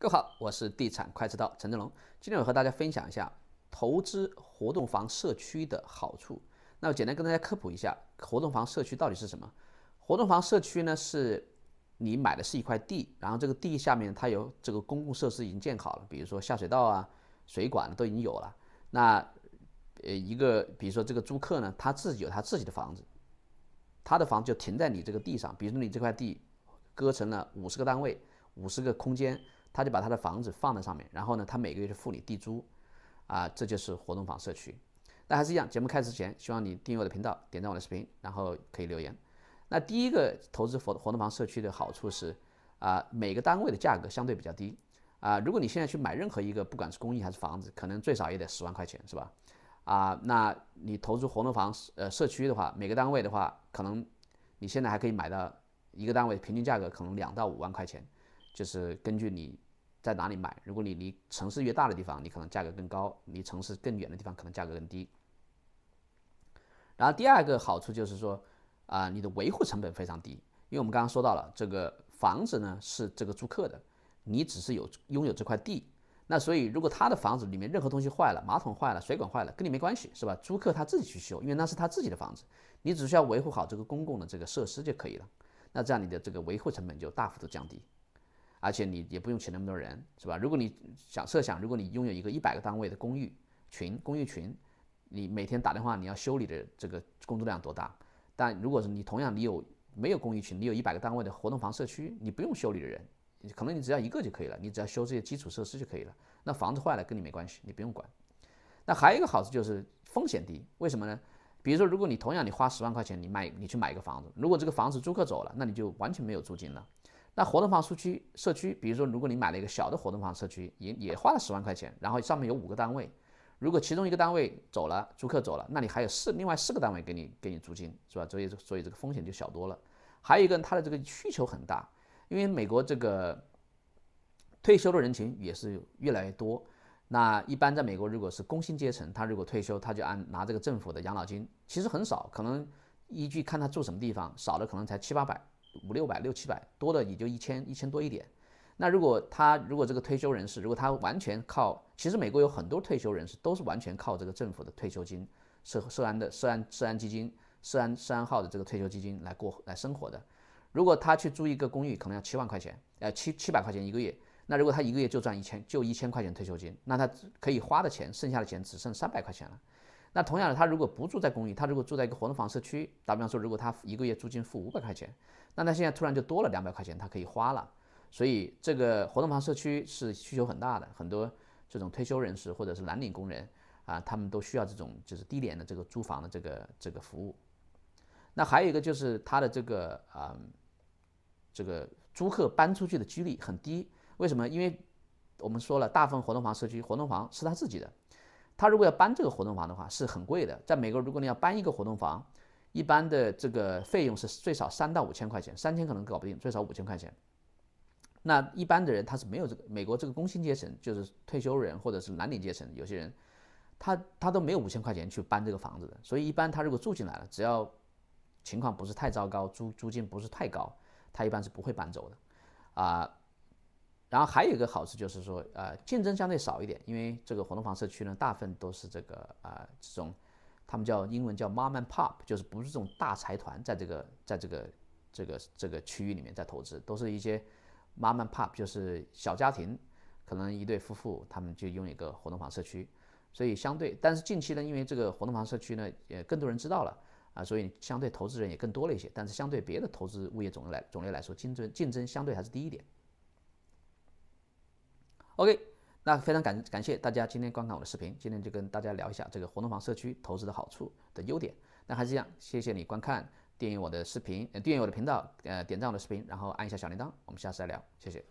各位好，我是地产快车道陈振龙。今天我和大家分享一下投资活动房社区的好处。那我简单跟大家科普一下，活动房社区到底是什么？活动房社区呢，是你买的是一块地，然后这个地下面它有这个公共设施已经建好了，比如说下水道啊、水管都已经有了。那呃，一个比如说这个租客呢，他自己有他自己的房子，他的房子就停在你这个地上。比如说你这块地割成了五十个单位，五十个空间。他就把他的房子放在上面，然后呢，他每个月去付你地租，啊，这就是活动房社区。那还是一样，节目开始之前，希望你订阅我的频道，点赞我的视频，然后可以留言。那第一个投资活活动房社区的好处是，啊，每个单位的价格相对比较低，啊，如果你现在去买任何一个，不管是公寓还是房子，可能最少也得十万块钱，是吧？啊，那你投资活动房呃社区的话，每个单位的话，可能你现在还可以买到一个单位，平均价格可能两到五万块钱，就是根据你。在哪里买？如果你离城市越大的地方，你可能价格更高；离城市更远的地方，可能价格更低。然后第二个好处就是说，啊，你的维护成本非常低，因为我们刚刚说到了，这个房子呢是这个租客的，你只是有拥有这块地，那所以如果他的房子里面任何东西坏了，马桶坏了、水管坏了，跟你没关系，是吧？租客他自己去修，因为那是他自己的房子，你只需要维护好这个公共的这个设施就可以了。那这样你的这个维护成本就大幅度降低。而且你也不用请那么多人，是吧？如果你想设想，如果你拥有一个一百个单位的公寓群，公寓群，你每天打电话你要修理的这个工作量多大？但如果是你同样你有没有公寓群，你有一百个单位的活动房社区，你不用修理的人，可能你只要一个就可以了，你只要修这些基础设施就可以了。那房子坏了跟你没关系，你不用管。那还有一个好处就是风险低，为什么呢？比如说，如果你同样你花十万块钱，你买你去买一个房子，如果这个房子租客走了，那你就完全没有租金了。那活动房社区，社区，比如说，如果你买了一个小的活动房社区，也也花了十万块钱，然后上面有五个单位，如果其中一个单位走了，租客走了，那你还有四另外四个单位给你给你租金，是吧？所以所以这个风险就小多了。还有一个，他的这个需求很大，因为美国这个退休的人群也是越来越多。那一般在美国，如果是工薪阶层，他如果退休，他就按拿这个政府的养老金，其实很少，可能依据看他住什么地方，少的可能才七八百。五六百六七百多的也就一千一千多一点，那如果他如果这个退休人士，如果他完全靠，其实美国有很多退休人士都是完全靠这个政府的退休金，社社安的社安社安基金涉安涉案号的这个退休基金来过来生活的。如果他去租一个公寓，可能要七万块钱，呃七七百块钱一个月，那如果他一个月就赚一千就一千块钱退休金，那他可以花的钱剩下的钱只剩三百块钱了。那同样的，他如果不住在公寓，他如果住在一个活动房社区，打比方说，如果他一个月租金付五百块钱，那他现在突然就多了两百块钱，他可以花了。所以这个活动房社区是需求很大的，很多这种退休人士或者是蓝领工人啊，他们都需要这种就是低廉的这个租房的这个这个服务。那还有一个就是他的这个啊，这个租客搬出去的几率很低。为什么？因为我们说了，大部分活动房社区，活动房是他自己的。他如果要搬这个活动房的话，是很贵的。在美国，如果你要搬一个活动房，一般的这个费用是最少三到五千块钱，三千可能搞不定，最少五千块钱。那一般的人他是没有这个美国这个工薪阶层，就是退休人或者是蓝领阶层，有些人，他他都没有五千块钱去搬这个房子的。所以一般他如果住进来了，只要情况不是太糟糕，租租金不是太高，他一般是不会搬走的，啊。然后还有一个好处就是说，呃，竞争相对少一点，因为这个活动房社区呢，大部分都是这个呃这种，他们叫英文叫 mom and pop，就是不是这种大财团在这个在这个这个这个区域里面在投资，都是一些 mom and pop，就是小家庭，可能一对夫妇他们就用一个活动房社区，所以相对，但是近期呢，因为这个活动房社区呢，也更多人知道了啊，所以相对投资人也更多了一些，但是相对别的投资物业种类来种类来说，竞争竞争相对还是低一点。OK，那非常感感谢大家今天观看我的视频。今天就跟大家聊一下这个活动房社区投资的好处的优点。那还是这样，谢谢你观看，订阅我的视频，呃，订阅我的频道，呃，点赞我的视频，然后按一下小铃铛，我们下次再聊，谢谢。